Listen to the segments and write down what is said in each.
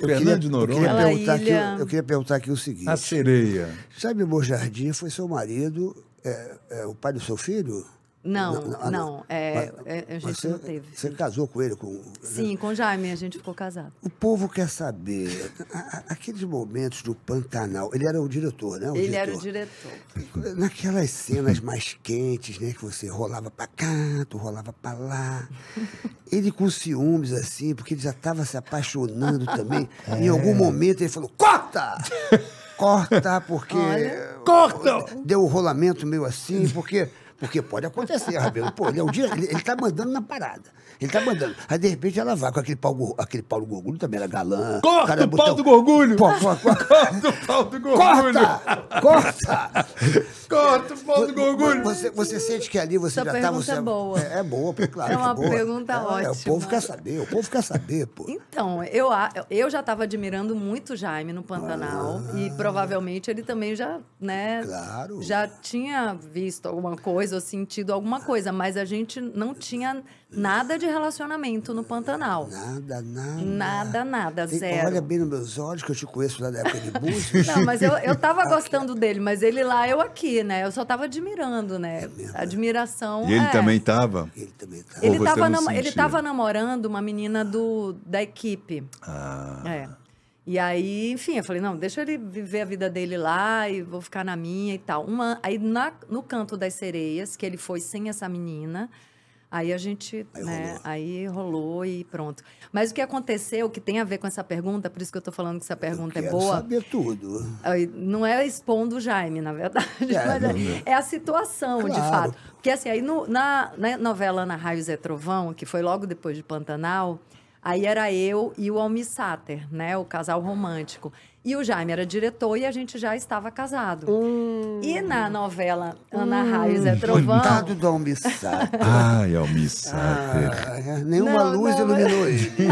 Fernando de Noronha. Eu queria, perguntar aqui, eu queria perguntar aqui o seguinte. A sereia. Sabe, Bojardim foi seu marido, é, é, o pai do seu filho? Não, ah, não. não é, mas, é, a gente não teve. Você casou com ele? Com, Sim, com Jaime, a gente ficou casado. O povo quer saber, aqueles momentos do Pantanal, ele era o diretor, né? O ele diretor. era o diretor. Naquelas cenas mais quentes, né? Que você rolava pra cá, tu rolava pra lá. Ele com ciúmes, assim, porque ele já estava se apaixonando também. É. Em algum momento ele falou, corta! Corta, porque... Olha. Corta! Deu o um rolamento meio assim, porque... Porque pode acontecer, Rabelo. Pô, ele é um dia, ele, ele tá mandando na parada. Ele tá mandando. Aí, de repente, ela vai com aquele Paulo, aquele Paulo Gorgulho, também era galã. Corta cara, o botão... pau do Gorgulho! Pô, pô, pô, corta o pau do Gorgulho! Corta! Corta! Corta o pau do Você, você sente que ali você Sua já tá... Você, é boa. É, é boa, claro É uma boa. pergunta é, ótima. É, o povo quer saber, o povo quer saber, pô. Então, eu, eu já estava admirando muito o Jaime no Pantanal. Ah, e provavelmente ele também já, né... Claro. Já tinha visto alguma coisa ou sentido alguma coisa. Mas a gente não tinha Nada de relacionamento no Pantanal. Nada, nada. Nada, nada, Tem, zero. Olha bem nos meus olhos, que eu te conheço lá da época de Búzios. Não, mas eu, eu tava gostando dele, mas ele lá, eu aqui, né? Eu só tava admirando, né? É, é. Admiração. E ele é. também tava? Ele também tava. Ele, tava, nam ele tava namorando uma menina do, da equipe. Ah. É. E aí, enfim, eu falei, não, deixa ele viver a vida dele lá e vou ficar na minha e tal. Uma, aí na, no canto das sereias, que ele foi sem essa menina, Aí a gente, aí né, rolou. aí rolou e pronto. Mas o que aconteceu, que tem a ver com essa pergunta, por isso que eu estou falando que essa pergunta eu é boa. saber tudo. Não é expondo o Jaime, na verdade, é, é, é a situação, claro. de fato. Porque assim, aí no, na, na novela Ana Raio Zé Trovão, que foi logo depois de Pantanal, Aí era eu e o Almi né? O casal romântico. E o Jaime era diretor e a gente já estava casado. Hum. E na hum. novela Ana hum. Raiz é hum. Trovão. Coitado do Almi Ai, Almi Ah, nenhuma não, luz não, iluminou mas... ele.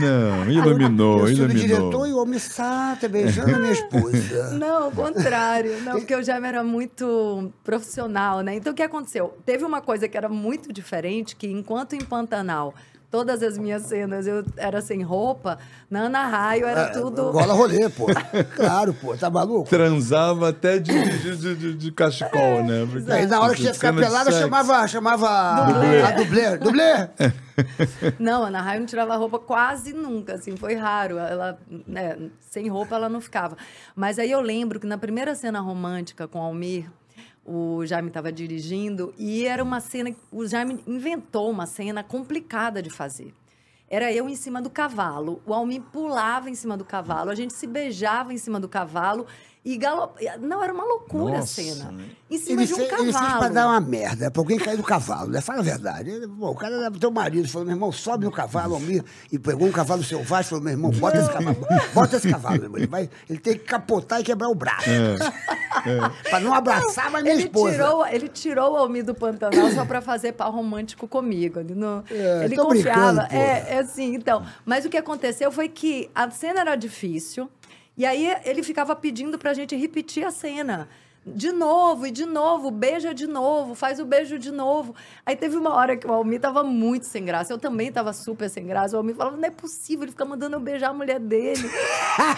Não, iluminou, eu, iluminou. Eu diretor e o homem sata beijando a minha esposa. Não, o contrário. Não, porque o Jaime era muito profissional, né? Então, o que aconteceu? Teve uma coisa que era muito diferente, que enquanto em Pantanal todas as minhas cenas. Eu era sem roupa, na Ana Raio era é, tudo. Gola rolê, pô. claro, pô, tá maluco? Transava até de, de, de, de cachecol, é, né? Porque, aí na hora que ia ficar pelada, chamava, chamava dublê. a dublê. Dublê! Não, a Ana Raio não tirava roupa quase nunca, assim, foi raro. Ela, né, sem roupa ela não ficava. Mas aí eu lembro que na primeira cena romântica com Almir, o Jaime estava dirigindo, e era uma cena. O Jaime inventou uma cena complicada de fazer. Era eu em cima do cavalo, o Almir pulava em cima do cavalo, a gente se beijava em cima do cavalo e galop... Não, era uma loucura Nossa, a cena. Né? Em cima ele de um fez, cavalo. Ele fez pra dar uma merda, pra alguém cair do cavalo, né? Fala a verdade. Ele, pô, o cara era teu marido, falou, meu irmão, sobe no cavalo, Almir. E pegou um cavalo selvagem, falou, meu irmão, bota esse cavalo, bota esse cavalo, meu irmão. Ele, vai, ele tem que capotar e quebrar o braço. É. é. pra não abraçar mais minha ele esposa. Tirou, ele tirou o Almir do Pantanal só pra fazer pau romântico comigo. Ele, não, é, ele confiava. É, é assim, então. Mas o que aconteceu foi que a cena era difícil, e aí ele ficava pedindo pra gente repetir a cena. De novo, e de novo, beija de novo, faz o beijo de novo. Aí teve uma hora que o Almi tava muito sem graça, eu também tava super sem graça. O Almi falava, não é possível, ele fica mandando eu beijar a mulher dele.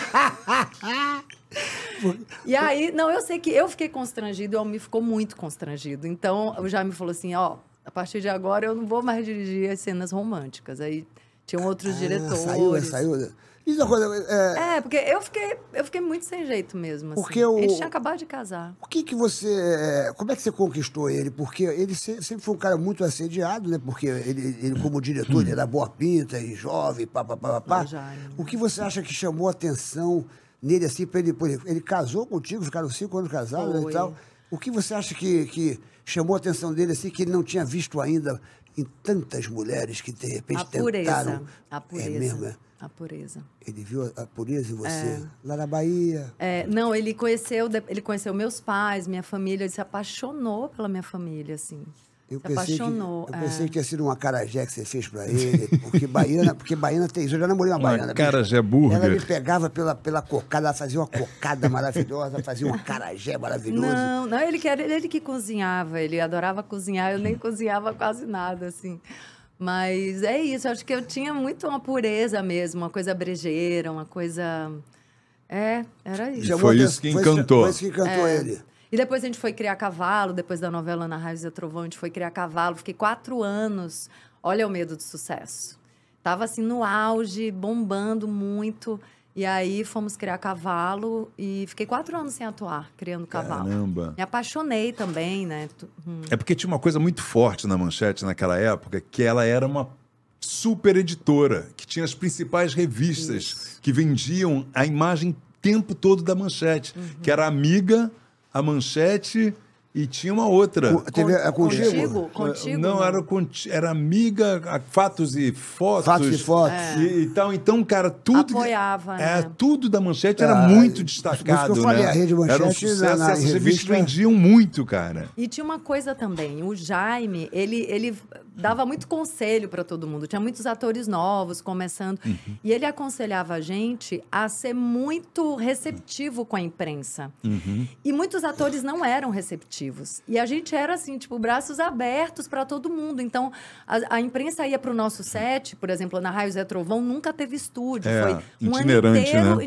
e aí, não, eu sei que eu fiquei constrangido e o Almi ficou muito constrangido. Então, o Jaime falou assim, ó, a partir de agora eu não vou mais dirigir as cenas românticas. Aí tinham outros ah, diretores. Saiu, é, saiu. Diz é uma coisa. É... é, porque eu fiquei, eu fiquei muito sem jeito mesmo. Assim. Porque o... Ele tinha acabado de casar. O que que você. É, como é que você conquistou ele? Porque ele sempre foi um cara muito assediado, né? Porque ele, ele como diretor, ele era boa pinta e jovem, pá, pá, pá, pá. Já, o que você acha que chamou a atenção nele, assim, ele. ele casou contigo, ficaram cinco anos casados né, e tal. O que você acha que, que chamou a atenção dele assim que ele não tinha visto ainda em tantas mulheres que de repente a pureza, tentaram. A é pureza. É mesmo, é? A pureza. Ele viu a pureza em você? É. Lá na Bahia? É, não, ele conheceu, ele conheceu meus pais, minha família, ele se apaixonou pela minha família, assim. Eu Se pensei apaixonou. É. Que, eu é. pensei que tinha sido uma carajé que você fez para ele, porque baiana, porque baiana tem. Eu já namorei uma baiana. Uma carajé burger. Ela me pegava pela, pela cocada, ela fazia uma cocada maravilhosa, fazia um carajé maravilhoso. Não, não, ele que, era, ele que cozinhava, ele adorava cozinhar, eu nem cozinhava quase nada, assim. Mas é isso, acho que eu tinha muito uma pureza mesmo, uma coisa brejeira, uma coisa. É, era isso. foi isso que encantou. Foi isso que encantou é. ele. E depois a gente foi criar Cavalo, depois da novela Ana Raiz e Trovão, a gente foi criar Cavalo. Fiquei quatro anos. Olha o medo do sucesso. Tava assim no auge, bombando muito. E aí fomos criar Cavalo e fiquei quatro anos sem atuar, criando Cavalo. Caramba! Me apaixonei também, né? Hum. É porque tinha uma coisa muito forte na Manchete naquela época, que ela era uma super editora, que tinha as principais revistas Isso. que vendiam a imagem tempo todo da Manchete, uhum. que era amiga a manchete e tinha uma outra. Con teve contigo? Contigo? É, contigo não, não, era, era amiga, fatos e fotos. Fatos e fotos. É. E, tal. Então, cara, tudo. Apoiava. Que, é, né? É, tudo da manchete era ah, muito destacado. É isso que eu falei, né? a rede manchete. Era um sucesso. Essas revista... revistas vendiam muito, cara. E tinha uma coisa também. O Jaime, ele, ele dava muito conselho para todo mundo. Tinha muitos atores novos começando. Uhum. E ele aconselhava a gente a ser muito receptivo com a imprensa. Uhum. E muitos atores não eram receptivos. E a gente era assim, tipo, braços abertos para todo mundo. Então, a, a imprensa ia para o nosso set, por exemplo, na Raio Zé Trovão, nunca teve estúdio. É, foi um itinerante, ano inteiro né?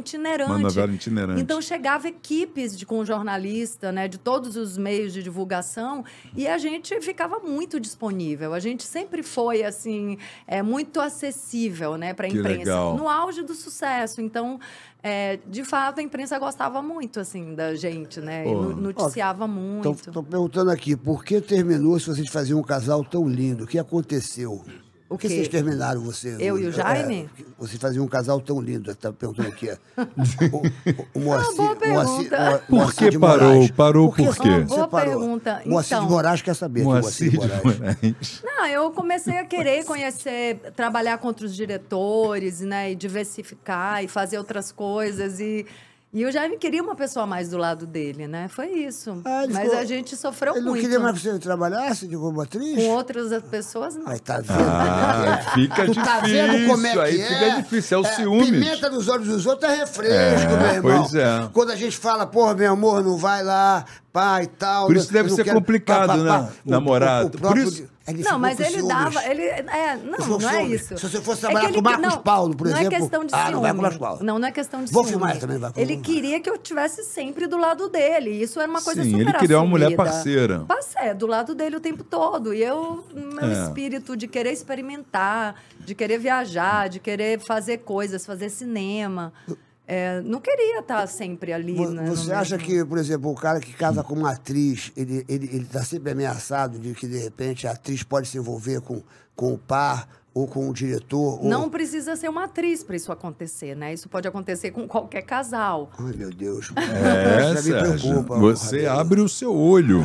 itinerante. itinerante. Então, chegava equipes de, com jornalista, né, de todos os meios de divulgação, e a gente ficava muito disponível. A gente sempre foi, assim, é, muito acessível né, para a imprensa. Legal. No auge do sucesso. Então, é, de fato, a imprensa gostava muito, assim, da gente, né? Oh. Noticiava oh. muito. Então, muito. perguntando aqui, por que terminou se vocês faziam um casal tão lindo? O que aconteceu? O que vocês terminaram você? Eu e o é, Jaime? É, vocês faziam um casal tão lindo, tá perguntando aqui. É, o, o, é Moacir, ah, boa pergunta. Moacir, por que parou? Parou por quê? boa parou. pergunta. Moacir então, de Moraes quer saber. Moacir, de Moraes. de Moraes. Não, eu comecei a querer conhecer, trabalhar com outros diretores, né, e diversificar e fazer outras coisas e e o Jaime queria uma pessoa mais do lado dele, né? Foi isso. Ah, Mas ficou... a gente sofreu ele muito. Ele não queria mais que você trabalhasse de como atriz? Com outras pessoas, não. Aí tá, ah, tá vendo. Ah, fica tu difícil. Tá vendo como é que aí é? fica difícil, é o é, ciúme. Pimenta nos olhos dos outros é refresco, é, meu irmão. Pois é. Quando a gente fala, porra, meu amor, não vai lá, pai e tal. Por isso deve ser quero... complicado, pá, pá, né? Namorado. Por isso. Ele não, mas ele dava. Ele, é, não, não é ciúmes. é isso. Se você fosse é trabalhar é ele, com Marcos não, é Paulo, por não exemplo. Não é questão de ciúme. Ah, não vai com Marcos Paulo. Não, não é questão de Vou ciúme. Vou filmar também, vai com Ele queria que eu tivesse sempre do lado dele. Isso era uma coisa Sim, super ele queria assumida. uma mulher parceira. é do lado dele o tempo todo. E eu, meu é. espírito de querer experimentar, de querer viajar, de querer fazer coisas, fazer cinema. Eu... É, não queria estar tá sempre ali. Né, você acha que, por exemplo, o cara que casa com uma atriz, ele está ele, ele tá sempre ameaçado de que, de repente, a atriz pode se envolver com, com o par ou com o diretor? Não precisa ser uma atriz para isso acontecer, né? Isso pode acontecer com qualquer casal. Ai, meu Deus. É, me preocupa. Você abre o seu olho.